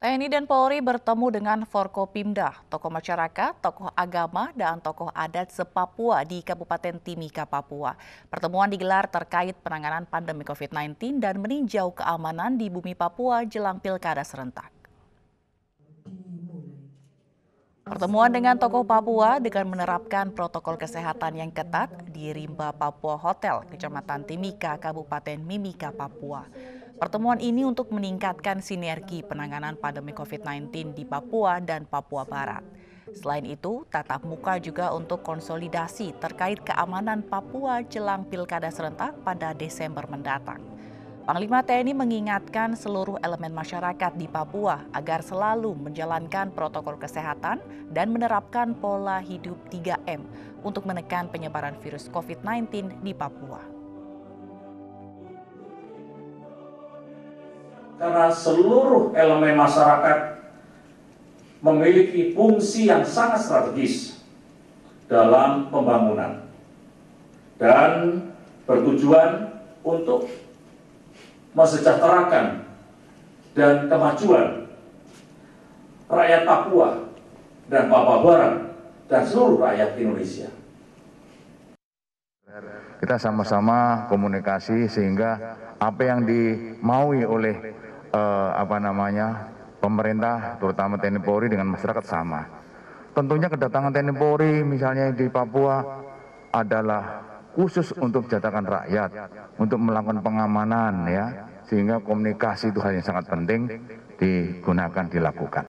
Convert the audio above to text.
TNI dan Polri bertemu dengan Forkopimda, tokoh masyarakat, tokoh agama, dan tokoh adat se-Papua di Kabupaten Timika, Papua. Pertemuan digelar terkait penanganan pandemi COVID-19 dan meninjau keamanan di bumi Papua jelang pilkada serentak. Pertemuan dengan tokoh Papua dengan menerapkan protokol kesehatan yang ketat di Rimba Papua Hotel, Kecamatan Timika, Kabupaten Mimika, Papua. Pertemuan ini untuk meningkatkan sinergi penanganan pandemi COVID-19 di Papua dan Papua Barat. Selain itu, tatap muka juga untuk konsolidasi terkait keamanan Papua jelang pilkada serentak pada Desember mendatang. Panglima TNI mengingatkan seluruh elemen masyarakat di Papua agar selalu menjalankan protokol kesehatan dan menerapkan pola hidup 3M untuk menekan penyebaran virus COVID-19 di Papua. karena seluruh elemen masyarakat memiliki fungsi yang sangat strategis dalam pembangunan dan bertujuan untuk mesejahterakan dan kemajuan rakyat Papua dan Papua Barat dan seluruh rakyat Indonesia. Kita sama-sama komunikasi sehingga apa yang dimaui oleh eh, apa namanya pemerintah terutama TNI Polri dengan masyarakat sama. Tentunya kedatangan TNI Polri misalnya di Papua adalah khusus untuk jatakan rakyat, untuk melakukan pengamanan ya, sehingga komunikasi itu hal yang sangat penting digunakan dilakukan.